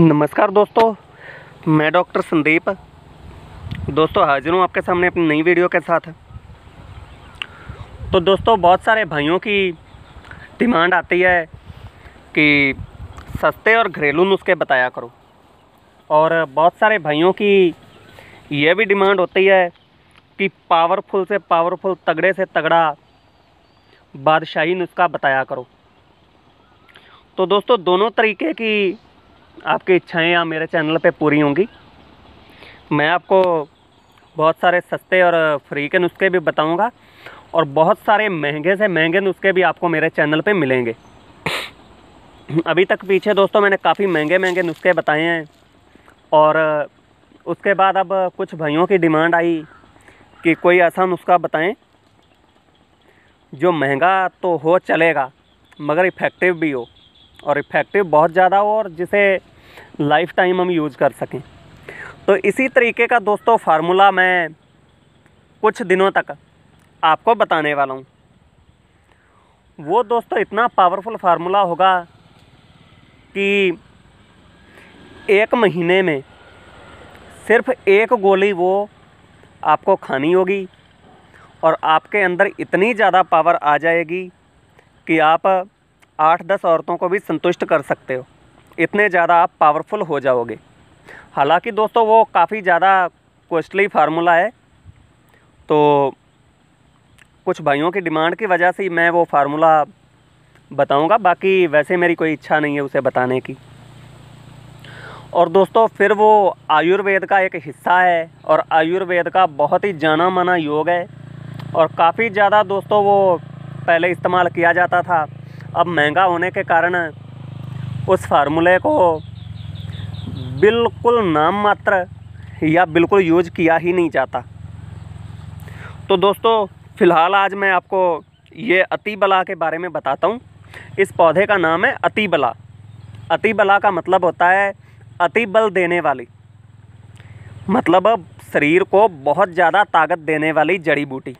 नमस्कार दोस्तों मैं डॉक्टर संदीप दोस्तों हाजिर हूँ आपके सामने अपनी नई वीडियो के साथ तो दोस्तों बहुत सारे भाइयों की डिमांड आती है कि सस्ते और घरेलू नुस्खे बताया करो और बहुत सारे भाइयों की यह भी डिमांड होती है कि पावरफुल से पावरफुल तगड़े से तगड़ा बादशाही नुस्खा बताया करो तो दोस्तों दोनों तरीके की आपकी इच्छाएं यहाँ मेरे चैनल पे पूरी होंगी मैं आपको बहुत सारे सस्ते और फ्री के नुस्खे भी बताऊंगा और बहुत सारे महंगे से महंगे नुस्खे भी आपको मेरे चैनल पे मिलेंगे अभी तक पीछे दोस्तों मैंने काफ़ी महंगे महंगे नुस्खे बताए हैं और उसके बाद अब कुछ भाइयों की डिमांड आई कि कोई ऐसा नुस्खा बताएँ जो महंगा तो हो चलेगा मगर इफ़ेक्टिव भी हो और इफ़ेक्टिव बहुत ज़्यादा हो और जिसे लाइफ टाइम हम यूज़ कर सकें तो इसी तरीके का दोस्तों फार्मूला मैं कुछ दिनों तक आपको बताने वाला हूँ वो दोस्तों इतना पावरफुल फार्मूला होगा कि एक महीने में सिर्फ एक गोली वो आपको खानी होगी और आपके अंदर इतनी ज़्यादा पावर आ जाएगी कि आप आठ दस औरतों को भी संतुष्ट कर सकते हो इतने ज़्यादा आप पावरफुल हो जाओगे हालांकि दोस्तों वो काफ़ी ज़्यादा कॉस्टली फार्मूला है तो कुछ भाइयों की डिमांड की वजह से मैं वो फार्मूला बताऊंगा बाकी वैसे मेरी कोई इच्छा नहीं है उसे बताने की और दोस्तों फिर वो आयुर्वेद का एक हिस्सा है और आयुर्वेद का बहुत ही जाना माना योग है और काफ़ी ज़्यादा दोस्तों वो पहले इस्तेमाल किया जाता था अब महंगा होने के कारण उस फार्मूले को बिल्कुल नाम मात्र या बिल्कुल यूज किया ही नहीं जाता तो दोस्तों फ़िलहाल आज मैं आपको ये अतिबला के बारे में बताता हूँ इस पौधे का नाम है अतिबला अतिबला का मतलब होता है अति बल देने वाली मतलब शरीर को बहुत ज़्यादा ताकत देने वाली जड़ी बूटी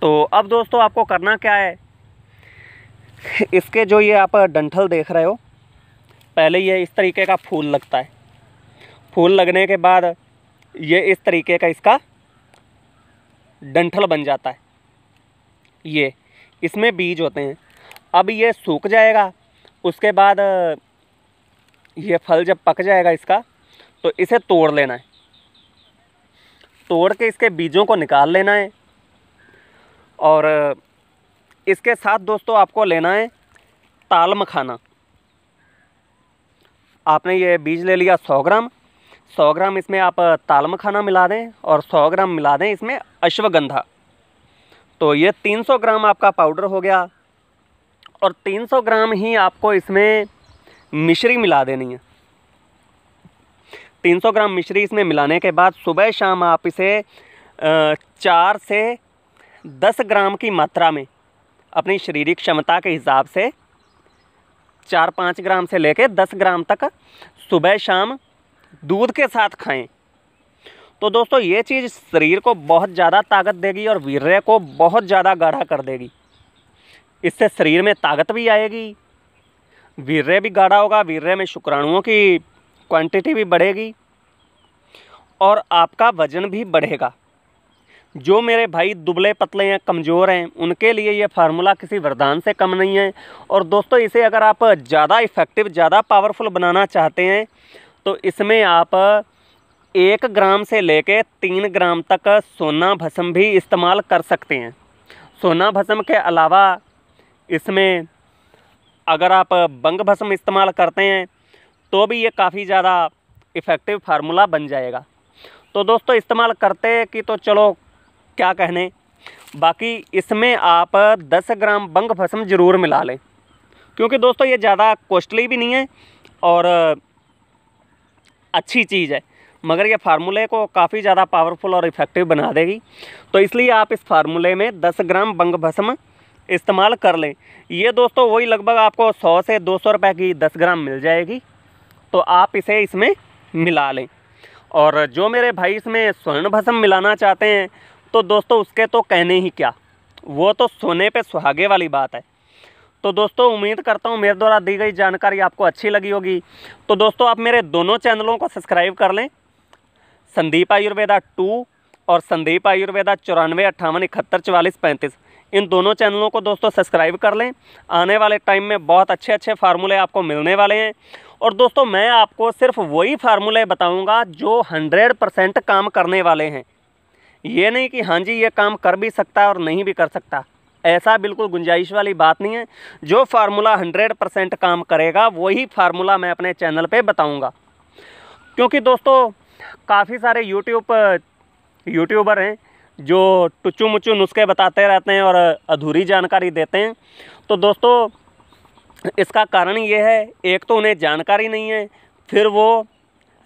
तो अब दोस्तों आपको करना क्या है इसके जो ये आप डंठल देख रहे हो पहले ये इस तरीके का फूल लगता है फूल लगने के बाद ये इस तरीके का इसका डंठल बन जाता है ये इसमें बीज होते हैं अब ये सूख जाएगा उसके बाद ये फल जब पक जाएगा इसका तो इसे तोड़ लेना है तोड़ के इसके बीजों को निकाल लेना है और इसके साथ दोस्तों आपको लेना है ताल मखाना आपने ये बीज ले लिया सौ ग्राम सौ ग्राम इसमें आप ताल मखाना मिला दें और सौ ग्राम मिला दें इसमें अश्वगंधा तो ये तीन सौ ग्राम आपका पाउडर हो गया और तीन सौ ग्राम ही आपको इसमें मिश्री मिला देनी है तीन सौ ग्राम मिश्री इसमें मिलाने के बाद सुबह शाम आप इसे चार से दस ग्राम की मात्रा में अपनी शारीरिक क्षमता के हिसाब से चार पाँच ग्राम से लेकर दस ग्राम तक सुबह शाम दूध के साथ खाएं तो दोस्तों ये चीज़ शरीर को बहुत ज़्यादा ताकत देगी और वीर को बहुत ज़्यादा गाढ़ा कर देगी इससे शरीर में ताकत भी आएगी वीर भी गाढ़ा होगा वीर में शुक्राणुओं की क्वांटिटी भी बढ़ेगी और आपका वजन भी बढ़ेगा जो मेरे भाई दुबले पतले हैं कमज़ोर हैं उनके लिए ये फार्मूला किसी वरदान से कम नहीं है और दोस्तों इसे अगर आप ज़्यादा इफ़ेक्टिव ज़्यादा पावरफुल बनाना चाहते हैं तो इसमें आप एक ग्राम से लेके तीन ग्राम तक सोना भस्म भी इस्तेमाल कर सकते हैं सोना भस्म के अलावा इसमें अगर आप बंग भस्म इस्तेमाल करते हैं तो भी ये काफ़ी ज़्यादा इफ़ेक्टिव फार्मूला बन जाएगा तो दोस्तों इस्तेमाल करते कि तो चलो क्या कहने बाकी इसमें आप 10 ग्राम बंग भस्म ज़रूर मिला लें क्योंकि दोस्तों ये ज़्यादा कॉस्टली भी नहीं है और अच्छी चीज़ है मगर ये फार्मूले को काफ़ी ज़्यादा पावरफुल और इफ़ेक्टिव बना देगी तो इसलिए आप इस फार्मूले में 10 ग्राम बंग भस्म इस्तेमाल कर लें ये दोस्तों वही लगभग आपको 100 से 200 रुपए की 10 ग्राम मिल जाएगी तो आप इसे इसमें मिला लें और जो मेरे भाई इसमें स्वर्ण भस्म मिलाना चाहते हैं तो दोस्तों उसके तो कहने ही क्या वो तो सोने पे सुहागे वाली बात है तो दोस्तों उम्मीद करता हूँ मेरे द्वारा दी गई जानकारी आपको अच्छी लगी होगी तो दोस्तों आप मेरे दोनों चैनलों को सब्सक्राइब कर लें संदीप आयुर्वेदा टू और संदीप आयुर्वेदा चौरानवे अट्ठावन इकहत्तर चवालीस पैंतीस इन दोनों चैनलों को दोस्तों सब्सक्राइब कर लें आने वाले टाइम में बहुत अच्छे अच्छे फार्मूले आपको मिलने वाले हैं और दोस्तों मैं आपको सिर्फ वही फार्मूले बताऊंगा जो 100 परसेंट काम करने वाले हैं ये नहीं कि हाँ जी ये काम कर भी सकता है और नहीं भी कर सकता ऐसा बिल्कुल गुंजाइश वाली बात नहीं है जो फार्मूला हंड्रेड परसेंट काम करेगा वही फार्मूला मैं अपने चैनल पे बताऊंगा क्योंकि दोस्तों काफ़ी सारे यूट्यूब यूट्यूबर हैं जो टुच्चू मुच्चू नुस्खे बताते रहते हैं और अधूरी जानकारी देते हैं तो दोस्तों इसका कारण ये है एक तो उन्हें जानकारी नहीं है फिर वो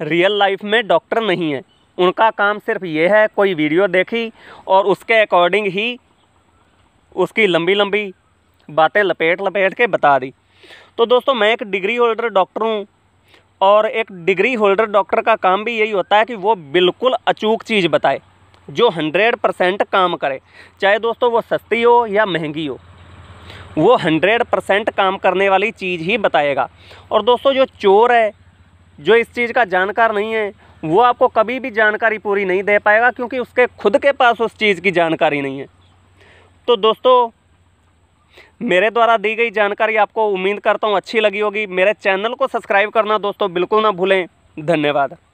रियल लाइफ में डॉक्टर नहीं है उनका काम सिर्फ ये है कोई वीडियो देखी और उसके अकॉर्डिंग ही उसकी लंबी लंबी बातें लपेट लपेट के बता दी तो दोस्तों मैं एक डिग्री होल्डर डॉक्टर हूँ और एक डिग्री होल्डर डॉक्टर का काम भी यही होता है कि वो बिल्कुल अचूक चीज़ बताए जो हंड्रेड परसेंट काम करे चाहे दोस्तों वो सस्ती हो या महंगी हो वो हंड्रेड परसेंट काम करने वाली चीज़ ही बताएगा और दोस्तों जो चोर है जो इस चीज़ का जानकार नहीं है वो आपको कभी भी जानकारी पूरी नहीं दे पाएगा क्योंकि उसके खुद के पास उस चीज़ की जानकारी नहीं है तो दोस्तों मेरे द्वारा दी गई जानकारी आपको उम्मीद करता हूँ अच्छी लगी होगी मेरे चैनल को सब्सक्राइब करना दोस्तों बिल्कुल ना भूलें धन्यवाद